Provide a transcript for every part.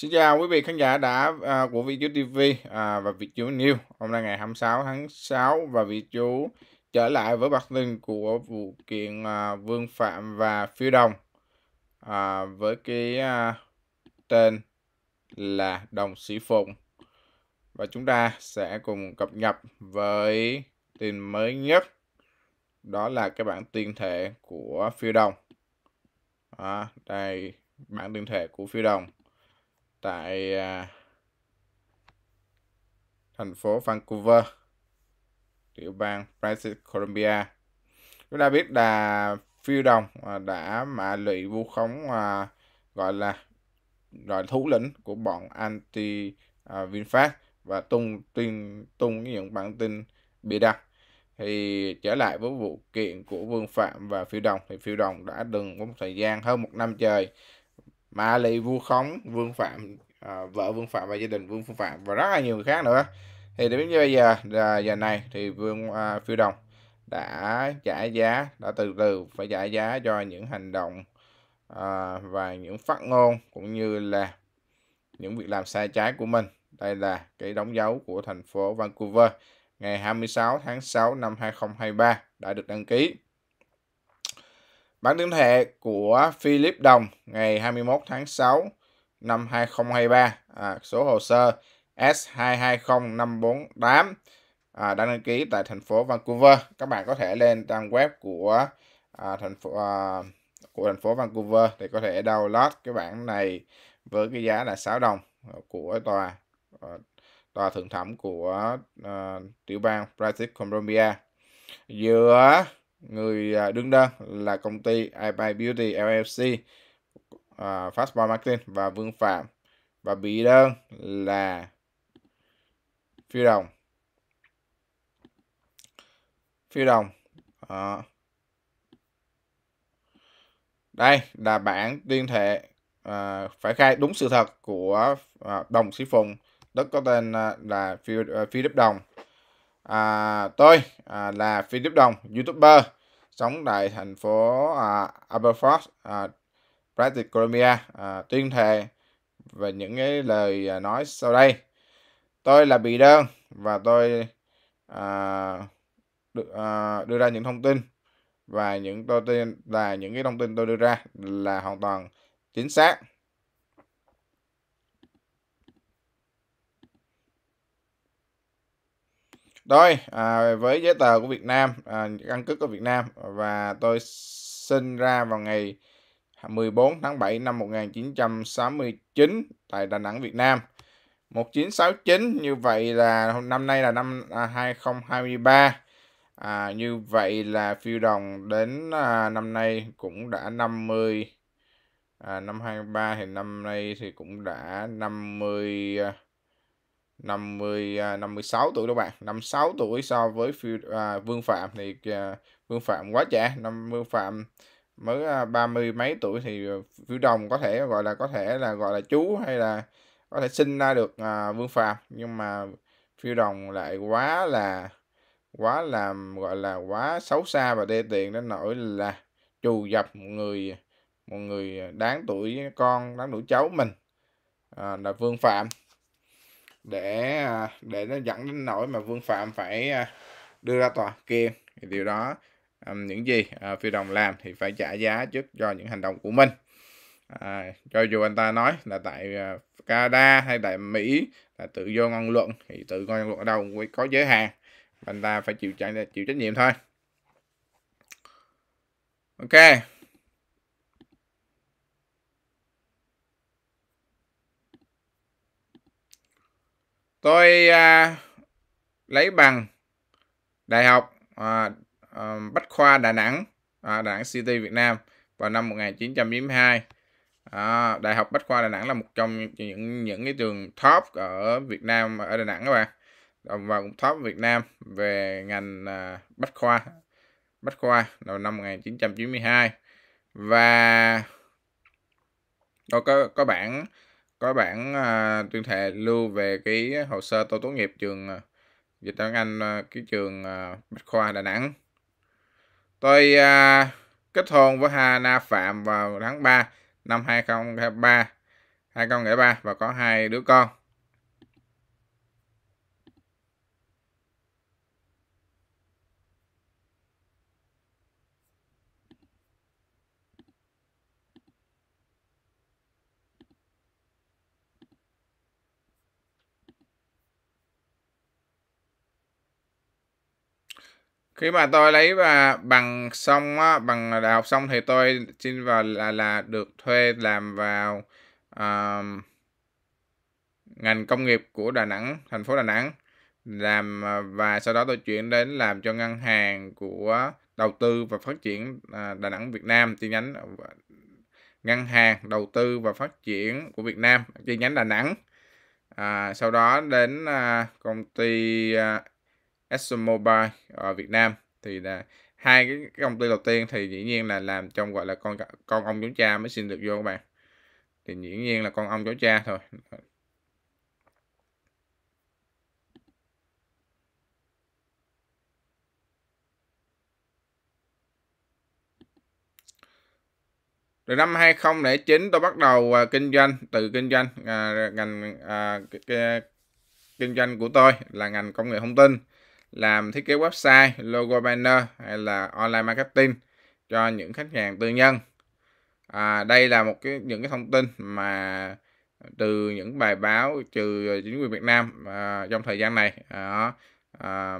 Xin chào quý vị khán giả đã à, của Vị Chú TV à, và Vị Chú New. Hôm nay ngày 26 tháng 6 và Vị Chú trở lại với bản tin của vụ kiện à, Vương Phạm và Phiêu Đồng à, với cái à, tên là Đồng Sĩ Phụng. Và chúng ta sẽ cùng cập nhật với tin mới nhất. Đó là cái bản tiên thể của Phiêu Đồng. À, đây bản tiên thể của Phiêu Đồng tại à, thành phố Vancouver, tiểu bang British Columbia. Chúng ta biết là phiêu đồng à, đã mạ lụy vu khống à, gọi là gọi thủ lĩnh của bọn anti VinFast và tung tin tung những bản tin bịa đặt thì trở lại với vụ kiện của Vương Phạm và Phiêu Đồng thì Phiêu Đồng đã đừng có một thời gian hơn một năm trời mà Lị, Vua Khống, Vương Phạm, à, vợ Vương Phạm và gia đình Vương Phạm và rất là nhiều người khác nữa. Thì đến bây giờ là giờ này thì Vương à, Phiêu Đồng đã trả giá, đã từ từ phải trả giá cho những hành động à, và những phát ngôn cũng như là những việc làm sai trái của mình. Đây là cái đóng dấu của thành phố Vancouver ngày 26 tháng 6 năm 2023 đã được đăng ký. Bản tuyển thể của Philip Đồng ngày 21 tháng 6 năm 2023, à, số hồ sơ S220548 à, đang đăng ký tại thành phố Vancouver. Các bạn có thể lên trang web của à, thành phố à, của thành phố Vancouver thì có thể download cái bản này với cái giá là 6 đồng à, của tòa à, tòa thượng thẩm của uh, tiểu bang British Columbia giữa Người à, đứng đơn là công ty iPay Beauty LLC, uh, à, Fastball Marketing và Vương Phạm. Và bị đơn là Phi Đồng. Phi Đồng. Uh. Đây là bản tuyên thệ uh, phải khai đúng sự thật của uh, Đồng Sĩ Phùng. Đất có tên uh, là Phi, uh, Phi Đức Đồng à, tôi à, là Philip Đồng, YouTuber sống tại thành phố à, Aberforth, à, British Columbia, à, tuyên thề về những cái lời à, nói sau đây. Tôi là bị đơn và tôi à, được, à, đưa ra những thông tin và những tôi tin là những cái thông tin tôi đưa ra là hoàn toàn chính xác Rồi, à, với giấy tờ của Việt Nam, à, căn cước của Việt Nam và tôi sinh ra vào ngày 14 tháng 7 năm 1969 tại Đà Nẵng, Việt Nam. 1969 như vậy là năm nay là năm 2023. À, à, như vậy là phiêu đồng đến à, năm nay cũng đã 50 à, năm 23 thì năm nay thì cũng đã 50 à, 50 à, 56 tuổi các bạn 56 tuổi so với phi à, Vương Phạm thì à, Vương Phạm quá trẻ năm Vương Phạm mới à, 30 mấy tuổi thì Phiêu à, Đồng có thể gọi là có thể là gọi là chú hay là có thể sinh ra được à, Vương Phạm nhưng mà Phiêu Đồng lại quá là quá làm gọi là quá xấu xa và đê tiện đến nỗi là trù dập một người một người à, đáng tuổi con đáng tuổi cháu mình à, là Vương Phạm để à, để nó dẫn đến nỗi mà Vương Phạm phải à, đưa ra tòa kia thì điều đó à, những gì phi đồng làm thì phải trả giá trước cho những hành động của mình à, cho dù anh ta nói là tại Canada hay tại Mỹ là tự do ngôn luận thì tự do ngôn luận ở đâu cũng có giới hạn anh ta phải chịu trách nhiệm thôi ok tôi à, lấy bằng đại học à, à, bách khoa đà nẵng à, đà nẵng city việt nam vào năm 1992 à, đại học bách khoa đà nẵng là một trong những những cái trường top ở việt nam ở đà nẵng các bạn và cũng top việt nam về ngành à, bách khoa bách khoa vào năm 1992 và tôi có có bảng có bản à, tuyên thệ lưu về cái hồ sơ tôi tốt nghiệp trường à, dịch tiếng Anh à, cái trường à, Bách khoa Đà Nẵng. Tôi à, kết hôn với na Phạm vào tháng 3 năm 2023, 2003 và có hai đứa con. khi mà tôi lấy và bằng xong á, bằng đại học xong thì tôi xin vào là là được thuê làm vào uh, ngành công nghiệp của Đà Nẵng thành phố Đà Nẵng làm ờ, và sau đó tôi chuyển đến làm cho ngân hàng của đầu tư và phát triển à, Đà Nẵng Việt Nam chi nhánh ờ, ngân hàng đầu tư và phát triển của Việt Nam chi nhánh Đà Nẵng à, sau đó đến à, công ty à, Exxon Mobil ở ờ, Việt Nam thì là hai cái, công ty đầu tiên thì dĩ nhiên là làm trong gọi là con con ông cháu cha mới xin được vô các bạn thì dĩ nhiên là con ông cháu cha thôi Từ năm 2009 tôi bắt đầu à, kinh doanh từ kinh doanh à, ngành à, kinh doanh của tôi là ngành công nghệ thông tin làm thiết kế website, logo banner hay là online marketing cho những khách hàng tư nhân. À, đây là một cái những cái thông tin mà từ những bài báo trừ chính quyền Việt Nam à, trong thời gian này à, à,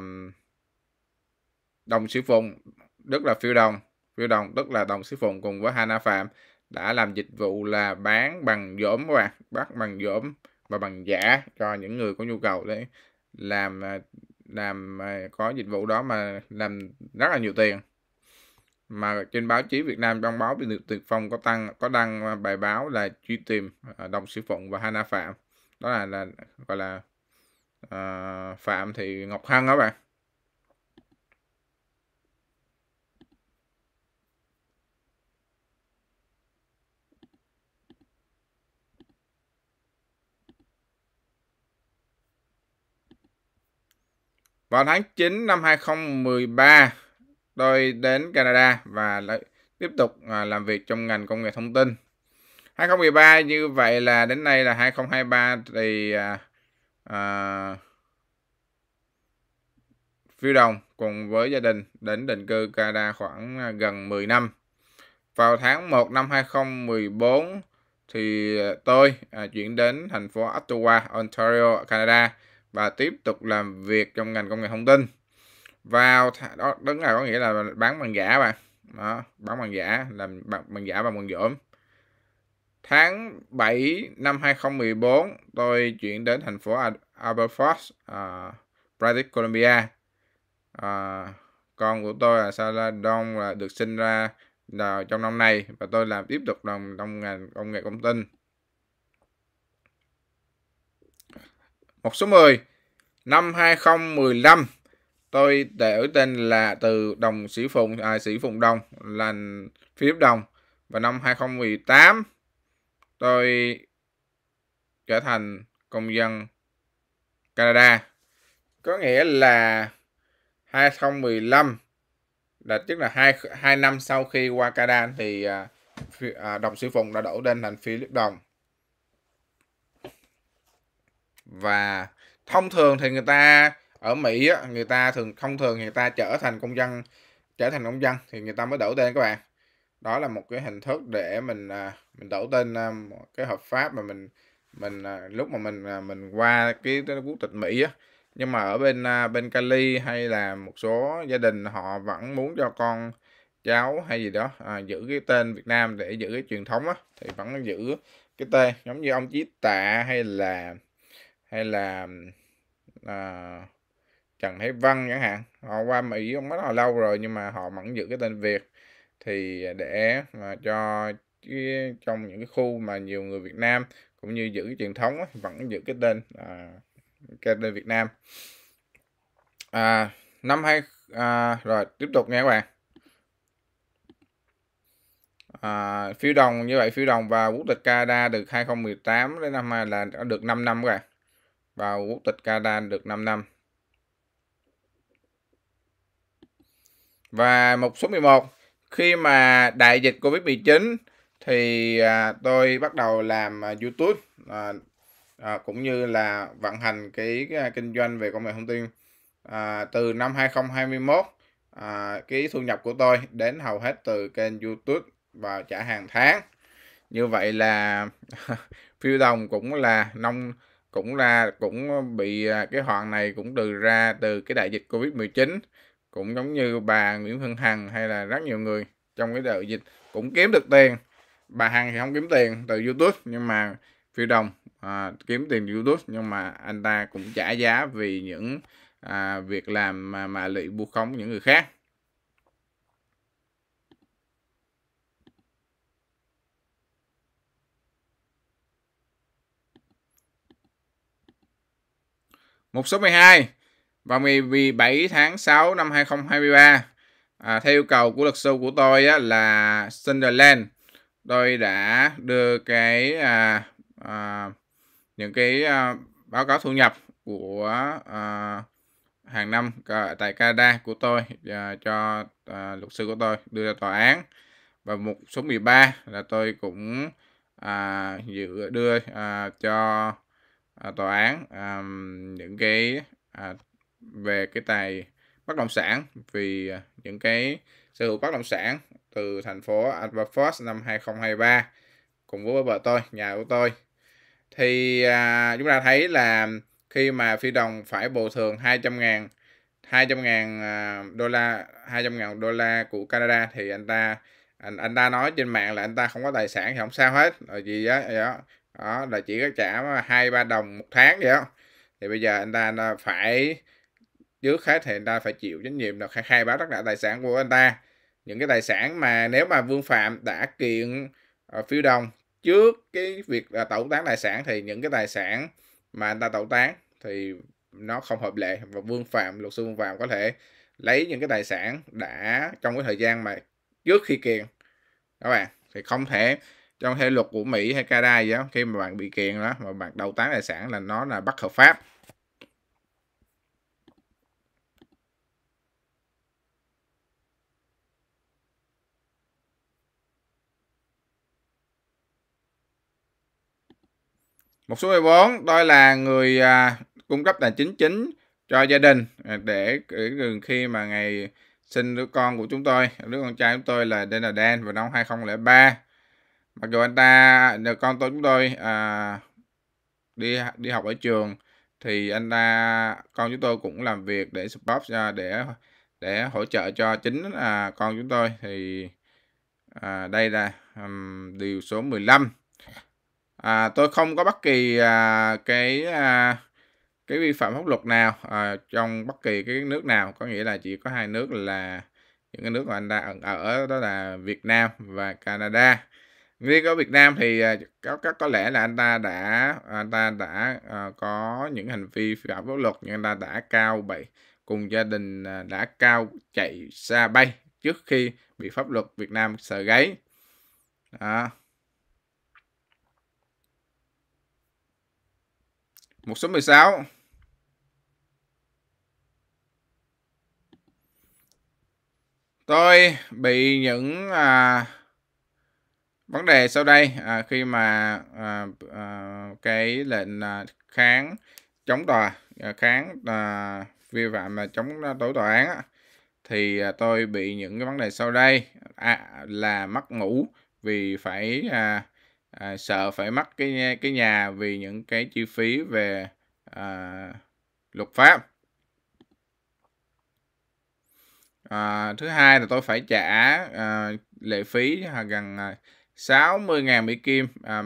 đồng sĩ phụng tức là phiêu đồng phiêu đồng tức là đồng sĩ phụng cùng với Hana Phạm đã làm dịch vụ là bán bằng dỗm các bạn bắt bằng dỗm và bằng giả cho những người có nhu cầu để làm à, làm à, có dịch vụ đó mà làm rất là nhiều tiền mà trên báo chí Việt Nam trong báo Biên Thực Tuyệt Phong có tăng có đăng à, bài báo là truy tìm à, Đồng Sĩ Phụng và Hana Phạm đó là là gọi là uh, Phạm thì Ngọc Hân đó bạn Vào tháng 9 năm 2013, tôi đến Canada và tiếp tục à, làm việc trong ngành công nghệ thông tin. 2013 như vậy là đến nay là 2023 thì à, à, Phiêu Đồng cùng với gia đình đến định cư Canada khoảng à, gần 10 năm. Vào tháng 1 năm 2014 thì à, tôi à, chuyển đến thành phố Ottawa, Ontario, Canada và tiếp tục làm việc trong ngành công nghệ thông tin vào đó đứng là có nghĩa là bán bằng giả bạn đó bán bằng giả làm bằng, bằng giả và bằng dỗm tháng 7 năm 2014 tôi chuyển đến thành phố Albert Force uh, à, British Columbia uh, con của tôi là Saladon là được sinh ra là trong năm này và tôi làm tiếp tục làm trong ngành công nghệ thông tin Một số 10 năm 2015 tôi để tên là từ đồng sĩ phụng à, sĩ phụng đồng là philip đồng và năm 2018 tôi trở thành công dân Canada có nghĩa là 2015 là tức là hai hai năm sau khi qua Canada thì à, à đồng sĩ phụng đã đổi tên thành philip đồng và thông thường thì người ta ở Mỹ á, người ta thường thông thường người ta trở thành công dân trở thành công dân thì người ta mới đổi tên các bạn đó là một cái hình thức để mình à, mình đổi tên à, một cái hợp pháp mà mình mình à, lúc mà mình mình qua cái, cái quốc tịch Mỹ á nhưng mà ở bên bên Cali hay là một số gia đình họ vẫn muốn cho con cháu hay gì đó à, giữ cái tên Việt Nam để giữ cái truyền thống á thì vẫn giữ cái tên giống như ông Chí Tạ hay là hay là à, Trần Hải Văn chẳng hạn họ qua Mỹ không mất hồi lâu rồi nhưng mà họ vẫn giữ cái tên Việt thì để mà cho trong những cái khu mà nhiều người Việt Nam cũng như giữ cái truyền thống vẫn giữ cái tên à, cái tên Việt Nam à, năm hai à, rồi tiếp tục nha các bạn à, phiếu đồng như vậy phiếu đồng và quốc tịch Canada được 2018 đến năm là được 5 năm các bạn vào quốc tịch Canada được 5 năm. Và mục số 11, khi mà đại dịch Covid-19 thì à, tôi bắt đầu làm à, YouTube à, à, cũng như là vận hành cái, cái à, kinh doanh về công nghệ thông tin à, từ năm 2021 à, cái thu nhập của tôi đến hầu hết từ kênh YouTube và trả hàng tháng như vậy là phiêu đồng cũng là nông cũng ra cũng ờ, bị à, cái hoạn này cũng từ ra từ cái đại dịch Covid-19 cũng giống như bà Nguyễn Phương Hằng hay là rất nhiều người trong cái đại dịch cũng kiếm được tiền bà Hằng thì không kiếm tiền từ YouTube nhưng mà Phi Đồng à, kiếm tiền YouTube nhưng mà anh ta cũng trả giá vì những à, việc làm mà, mà lị bu khống những người khác Mục số 12 vào ngày 17 tháng 6 năm 2023 à, theo yêu cầu của luật sư của tôi á, là Sunderland tôi đã đưa cái à, à, những cái à, báo cáo thu nhập của à, hàng năm tại Canada của tôi à, cho à, luật sư của tôi đưa ra tòa án và mục số 13 là tôi cũng à, dự đưa à, cho À, tòa án à, những cái à, về cái tài bất động sản vì những cái sở hữu bất động sản từ thành phố Alberford năm 2023 cùng với vợ tôi, nhà của tôi. Thì chúng ta thấy là khi mà phi đồng phải bồi thường 200 ngàn 200 ngàn đô la 200 ngàn đô la của Canada thì anh ta anh, anh ta nói trên mạng là anh ta không có tài sản thì không sao hết rồi gì đó, gì đó đó là chỉ có trả hai ba đồng một tháng vậy đó thì bây giờ anh ta phải trước hết thì anh ta phải chịu trách nhiệm là khai báo tất cả tài sản của anh ta những cái tài sản mà nếu mà Vương Phạm đã kiện ờ, phiêu đồng trước cái việc là tẩu tán tài sản thì những cái tài sản mà anh ta tẩu tán thì nó không hợp lệ và Vương Phạm luật sư Vương Phạm có thể lấy những cái tài sản đã trong cái thời gian mà trước khi kiện các bạn thì không thể trong theo luật của Mỹ hay Canada gì đó khi mà bạn bị kiện đó mà bạn đầu tán tài sản là nó là bất hợp pháp một số 14 tôi là người à, cung cấp tài chính chính cho gia đình à, để khi mà ngày sinh đứa con của chúng tôi, đứa con trai chúng tôi là tên là Dan vào năm 2003 mặc dù anh ta được con tôi chúng tôi à, đi đi học ở trường thì anh ta con chúng tôi cũng làm việc để support à, để để hỗ trợ cho chính à, con chúng tôi thì à, đây là um, điều số 15 à, tôi không có bất kỳ à, cái à, cái vi phạm pháp luật nào à, trong bất kỳ cái nước nào có nghĩa là chỉ có hai nước là những cái nước mà anh ta ở đó là Việt Nam và Canada riêng ở Việt Nam thì à, có có có lẽ là anh ta đã à, anh ta đã uh, có những hành vi vi phạm pháp luật nhưng anh ta đã cao bậy cùng gia đình đã cao chạy xa bay trước khi bị pháp luật Việt Nam sờ gáy đó. Một số 16 Tôi bị những à, vấn đề sau đây à, khi mà à, à, cái lệnh à, kháng chống tòa à, kháng à, vi phạm mà chống à, tối tòa án thì à, tôi bị những cái vấn đề sau đây à, là mất ngủ vì phải à, à, sợ phải mất cái cái nhà vì những cái chi phí về à, luật pháp à, thứ hai là tôi phải trả à, lệ phí gần à, 60.000 Mỹ Kim à,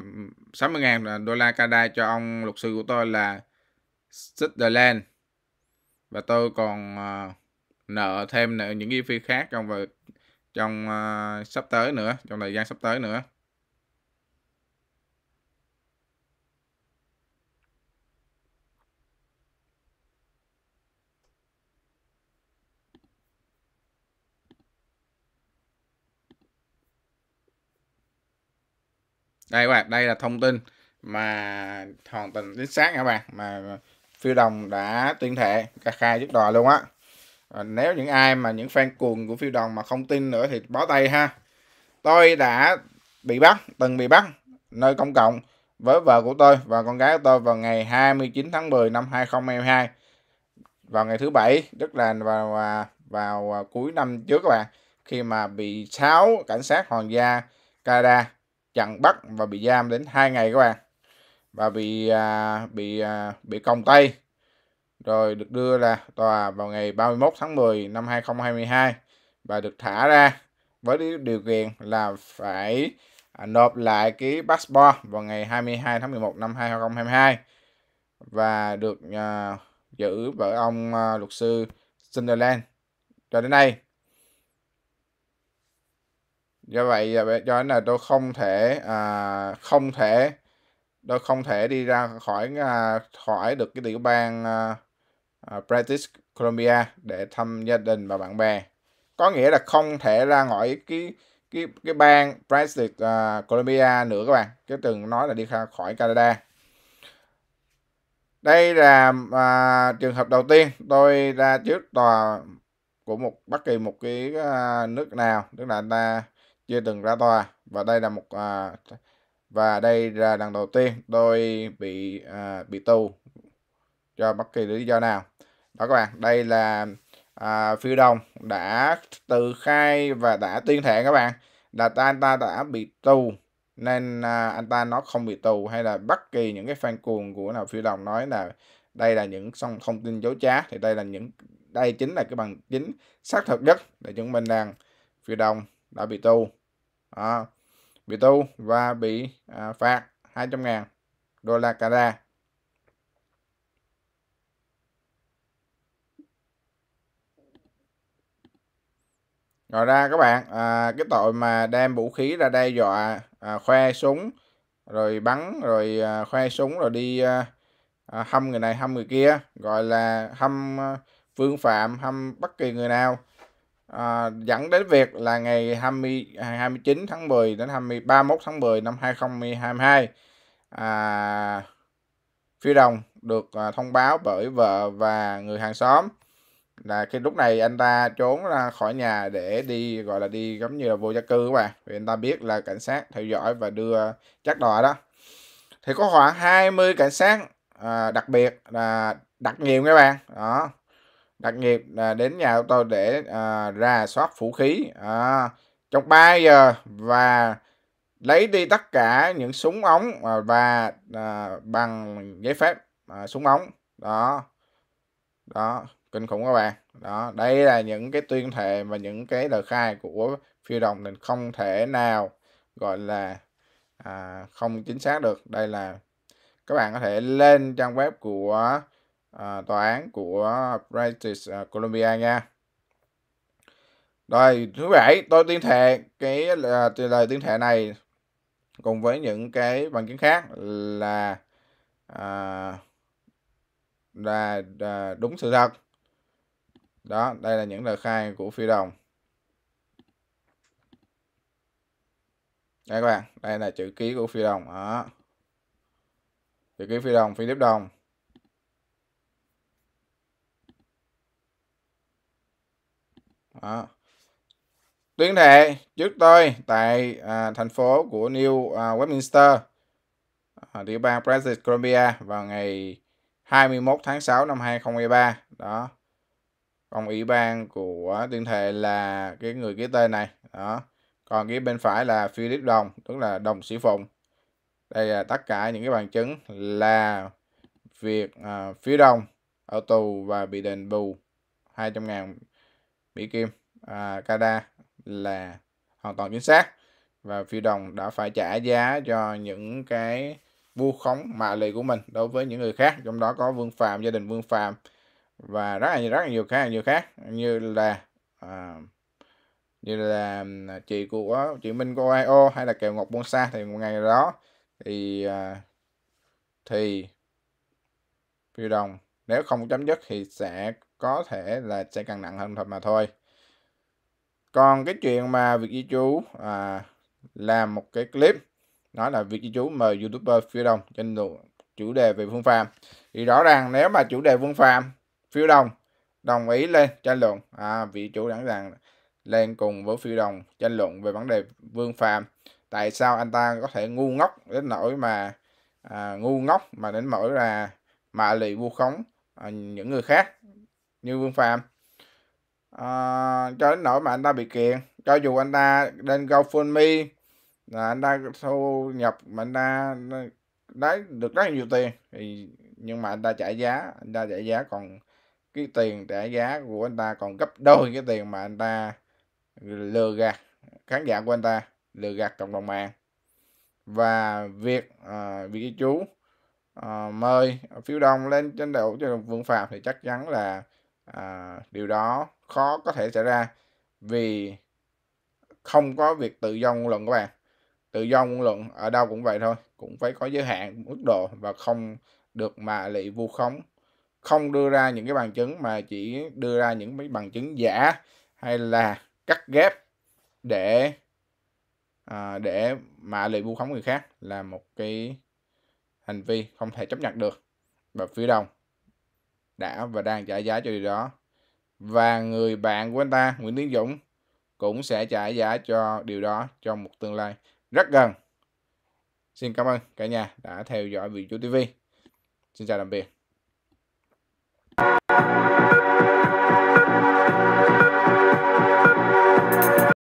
60.000 à, đô la Canada cho ông luật sư của tôi là Sutherland và tôi còn uh, nợ thêm nợ những cái phi khác trong và trong uh, sắp tới nữa trong thời gian sắp tới nữa đây các bạn đây là thông tin mà hoàn toàn chính xác các bạn mà phi đồng đã tuyên thệ khai trước đòi luôn á nếu những ai mà những fan cuồng của phi đồng mà không tin nữa thì bó tay ha tôi đã bị bắt từng bị bắt nơi công cộng với vợ của tôi và con gái của tôi vào ngày 29 tháng 10 năm 2022 vào ngày thứ bảy rất là vào à, vào à, cuối năm trước các bạn khi mà bị sáu cảnh sát hoàng gia Canada chặn bắt và bị giam đến hai ngày các bạn và bị à, bị à, bị còng tay rồi được đưa ra tòa vào ngày 31 tháng 10 năm 2022 và được thả ra với điều kiện là phải à, nộp lại cái passport vào ngày 22 tháng 11 năm 2022 và được uh, giữ bởi ông uh, luật sư Sunderland. Cho đến nay do vậy cho nên là tôi không thể à, không thể tôi không thể đi ra khỏi à, khỏi được cái tiểu bang à, à British Columbia để thăm gia đình và bạn bè có nghĩa là không thể ra ngoài cái cái cái bang British à, Columbia nữa các bạn chứ từng nói là đi ra khỏi Canada đây là uh, trường hợp đầu tiên tôi ra trước tòa của một bất kỳ một cái uh, nước nào tức là ta chưa từng ra tòa và đây là một à, và đây là lần đầu tiên tôi bị à, bị tù cho bất kỳ lý do nào đó các bạn đây là à, phiêu đồng đã tự khai và đã tuyên thệ các bạn là ta anh ta đã bị tù nên à, anh ta nó không bị tù hay là bất kỳ những cái fan cuồng của nào phiêu đồng nói là đây là những thông thông tin dấu trá thì đây là những đây chính là cái bằng chính xác thực nhất để chứng minh rằng phiêu đồng đã bị tù à, bị tu và bị à, phạt 200 ngàn đô la Canada Ngoài ra các bạn, à, cái tội mà đem vũ khí ra đe dọa, à, khoe súng, rồi bắn, rồi à, khoe súng, rồi đi à, à hâm người này, hâm người kia, gọi là hâm à, phương phạm, hâm bất kỳ người nào à, dẫn đến việc là ngày 20, 29 à, tháng 10 đến 20, 31 tháng 10 năm 2022 à, phía Đồng được à, thông báo bởi vợ và người hàng xóm là khi lúc này anh ta trốn ra khỏi nhà để đi gọi là đi giống như là vô gia cư các bạn vì anh ta biết là cảnh sát theo dõi và đưa chắc đòi đó thì có khoảng 20 cảnh sát à, đặc biệt là đặc nhiệm các bạn đó đặc nghiệp là đến nhà của tôi để à, ra soát vũ khí à, trong 3 giờ và lấy đi tất cả những súng ống à, và à, bằng giấy phép à, súng ống đó đó kinh khủng các bạn đó đây là những cái tuyên thệ và những cái lời khai của phiêu đồng mình không thể nào gọi là à, không chính xác được đây là các bạn có thể lên trang web của À, tòa án của British à, Columbia nha. Rồi thứ bảy tôi tuyên thệ cái là lời tuyên thệ này cùng với những cái bằng chứng khác là à, là, là đúng sự thật. Đó, đây là những lời khai của phi đồng. Đây các bạn, đây là chữ ký của phi đồng. Đó. Chữ ký phi đồng, Philip Đồng. đó. tuyên thệ trước tôi tại à, thành phố của New à, Westminster à, tiểu bang British Columbia vào ngày 21 tháng 6 năm 2023 đó còn ủy ban của tuyên thệ là cái người ký tên này đó còn cái bên phải là Philip Đồng tức là Đồng Sĩ Phụng đây là tất cả những cái bằng chứng là việc à, phía Đông ở tù và bị đền bù 200 ngàn Mỹ Kim, à, Canada là hoàn toàn chính xác và phi đồng đã phải trả giá cho những cái vu khống mạ lì của mình đối với những người khác trong đó có Vương Phạm gia đình Vương Phạm và rất là rất là nhiều khác nhiều khác như là à, như là à, chị của chị Minh của IO hay là Kèo Ngọc Sa thì một ngày đó thì à, thì phi đồng nếu không chấm dứt thì sẽ có thể là sẽ càng nặng hơn thôi mà thôi còn cái chuyện mà việc di chú à, làm một cái clip nói là việc di chú mời youtuber phía đồng trên đồ chủ đề về phương phạm thì rõ ràng nếu mà chủ đề phương phạm phiêu đồng đồng ý lên tranh luận à, vị chủ sẵn sàng lên cùng với phiêu đồng tranh luận về vấn đề vương phạm tại sao anh ta có thể ngu ngốc đến nỗi mà à, ngu ngốc mà đến nỗi là mà lì vu khống à, những người khác như Vương Phạm à, cho đến nỗi mà anh ta bị kiện cho dù anh ta lên GoFundMe là anh ta thu nhập mà anh ta lấy được rất nhiều tiền thì nhưng mà anh ta trả giá anh ta trả giá còn cái tiền trả giá của anh ta còn gấp đôi cái tiền mà anh ta lừa gạt khán giả của anh ta lừa gạt cộng đồng mạng và việc uh, à, vị chú uh, mời phiếu đông lên trên đầu cho Vương Phạm thì chắc chắn là à, điều đó khó có thể xảy ra vì không có việc tự do ngôn luận các bạn tự do ngôn luận ở đâu cũng vậy thôi cũng phải có giới hạn mức độ và không được mà lị vu khống không đưa ra những cái bằng chứng mà chỉ đưa ra những cái bằng chứng giả hay là cắt ghép để à, để mà lị vu khống người khác là một cái hành vi không thể chấp nhận được và phía đồng đã và đang trả giá cho điều đó. Và người bạn của anh ta, Nguyễn Tiến Dũng, cũng sẽ trả giá cho điều đó trong một tương lai rất gần. Xin cảm ơn cả nhà đã theo dõi Vị Chú TV. Xin chào tạm biệt.